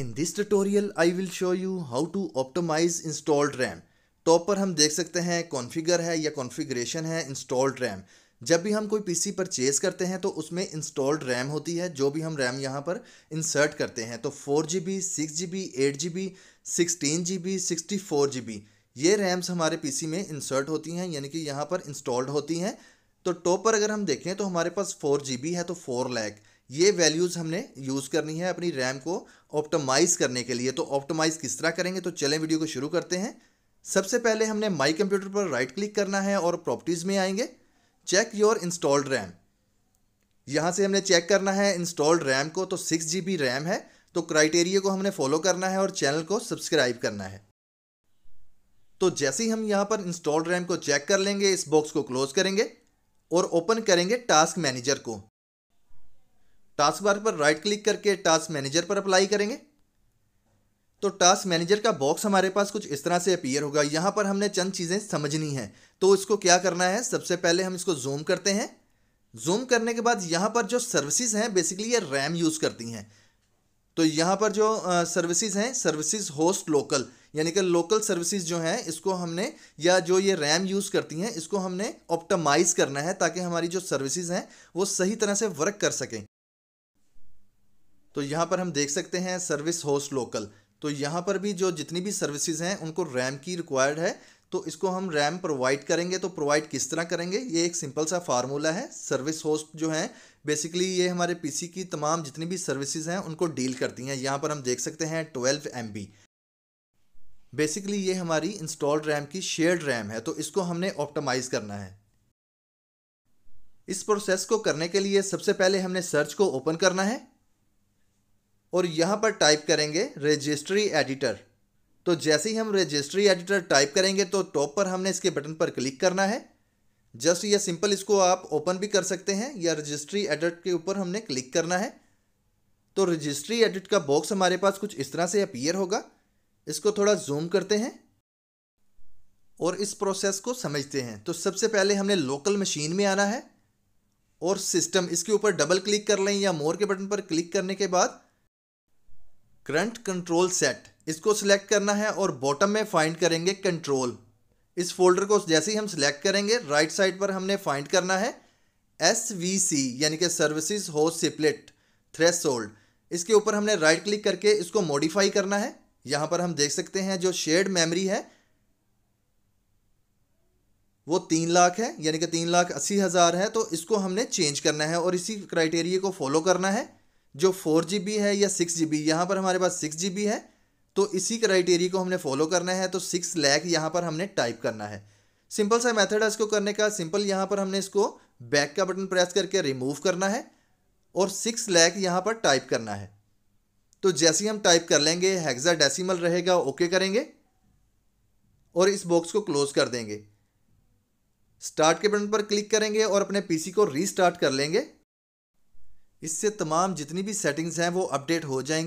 in this tutorial I will show you how to optimize installed RAM top पर हम देख सकते हैं कॉन्फ़िगर है या कॉन्फ़िगरेशन है इंस्टॉल्ड रैम जब भी हम कोई पीसी परचेज़ करते हैं तो उसमें इंस्टॉल्ड रैम होती है जो भी हम रैम यहाँ पर इंसर्ट करते हैं तो four G B six G B eight G B sixteen G B sixty four G B ये रैम्स हमारे पी सी में इंसर्ट होती हैं यानी कि यहाँ पर इंस्टॉल्ड होती हैं तो टॉप पर अगर हम देखें तो हमारे पास फोर जी बी है तो फोर लैख ये वैल्यूज़ हमने यूज़ करनी है अपनी रैम को ऑप्टोमाइज़ करने के लिए तो ऑप्टोमाइज़ किस तरह करेंगे तो चलें वीडियो को शुरू करते हैं सबसे पहले हमने माई कंप्यूटर पर राइट क्लिक करना है और प्रॉपर्टीज़ में आएंगे चेक योर इंस्टॉल्ड रैम यहाँ से हमने चेक करना है इंस्टॉल्ड रैम को तो सिक्स जी बी रैम है तो क्राइटेरिया को हमने फॉलो करना है और चैनल को सब्सक्राइब करना है तो जैसे ही हम यहाँ पर इंस्टॉल्ड रैम को चेक कर लेंगे इस बॉक्स को क्लोज करेंगे और ओपन करेंगे टास्क मैनेजर को टास्क बार पर राइट क्लिक करके टास्क मैनेजर पर अप्लाई करेंगे तो टास्क मैनेजर का बॉक्स हमारे पास कुछ इस तरह से अपीयर होगा यहाँ पर हमने चंद चीज़ें समझनी हैं तो इसको क्या करना है सबसे पहले हम इसको जूम करते हैं जूम करने के बाद यहाँ पर जो सर्विसेज हैं बेसिकली ये रैम यूज़ करती हैं तो यहाँ पर जो सर्विसेज हैं सर्विसेज होस्ट लोकल यानी कि लोकल सर्विसेज जो हैं इसको हमने या जो ये रैम यूज़ करती हैं इसको हमने ऑप्टमाइज़ करना है ताकि हमारी जो सर्विसेज हैं वो सही तरह से वर्क कर सकें तो यहाँ पर हम देख सकते हैं सर्विस होस्ट लोकल तो यहाँ पर भी जो जितनी भी सर्विसेज हैं उनको रैम की रिक्वायर्ड है तो इसको हम रैम प्रोवाइड करेंगे तो प्रोवाइड किस तरह करेंगे ये एक सिंपल सा फार्मूला है सर्विस होस्ट जो है बेसिकली ये हमारे पीसी की तमाम जितनी भी सर्विसेज हैं उनको डील करती हैं यहाँ पर हम देख सकते हैं ट्वेल्व एम बेसिकली ये हमारी इंस्टॉल्ड रैम की शेयर्ड रैम है तो इसको हमने ऑप्टमाइज़ करना है इस प्रोसेस को करने के लिए सबसे पहले हमने सर्च को ओपन करना है और यहाँ पर टाइप करेंगे रजिस्ट्री एडिटर तो जैसे ही हम रजिस्ट्री एडिटर टाइप करेंगे तो टॉप पर हमने इसके बटन पर क्लिक करना है जस्ट या सिंपल इसको आप ओपन भी कर सकते हैं या रजिस्ट्री एडिट के ऊपर हमने क्लिक करना है तो रजिस्ट्री एडिट का बॉक्स हमारे पास कुछ इस तरह से अपीयर होगा इसको थोड़ा जूम करते हैं और इस प्रोसेस को समझते हैं तो सबसे पहले हमने लोकल मशीन में आना है और सिस्टम इसके ऊपर डबल क्लिक कर लें या मोर के बटन पर क्लिक करने के बाद करंट कंट्रोल सेट इसको सिलेक्ट करना है और बॉटम में फाइंड करेंगे कंट्रोल इस फोल्डर को जैसे ही हम सिलेक्ट करेंगे राइट right साइड पर हमने फाइंड करना है एस वी सी यानी कि सर्विसेज हो सिपलेट थ्रेस इसके ऊपर हमने राइट right क्लिक करके इसको मॉडिफाई करना है यहाँ पर हम देख सकते हैं जो शेयर्ड मेमोरी है वो तीन लाख है यानी कि तीन लाख अस्सी हज़ार है तो इसको हमने चेंज करना है और इसी क्राइटेरिया को फॉलो करना है जो फोर जी बी है या सिक्स जी बी यहाँ पर हमारे पास सिक्स जी बी है तो इसी क्राइटेरिया को हमने फॉलो करना है तो सिक्स लैख यहाँ पर हमने टाइप करना है सिंपल सा मेथड है इसको करने का सिंपल यहाँ पर हमने इसको बैक का बटन प्रेस करके रिमूव करना है और सिक्स लैख यहाँ पर टाइप करना है तो जैसे ही हम टाइप कर लेंगे हेक्सा डेसीमल रहेगा ओके करेंगे और इस बॉक्स को क्लोज कर देंगे स्टार्ट के बटन पर क्लिक करेंगे और अपने पीसी को रीस्टार्ट कर लेंगे इससे तमाम जितनी भी सेटिंग्स हैं वो अपडेट हो जाएंगी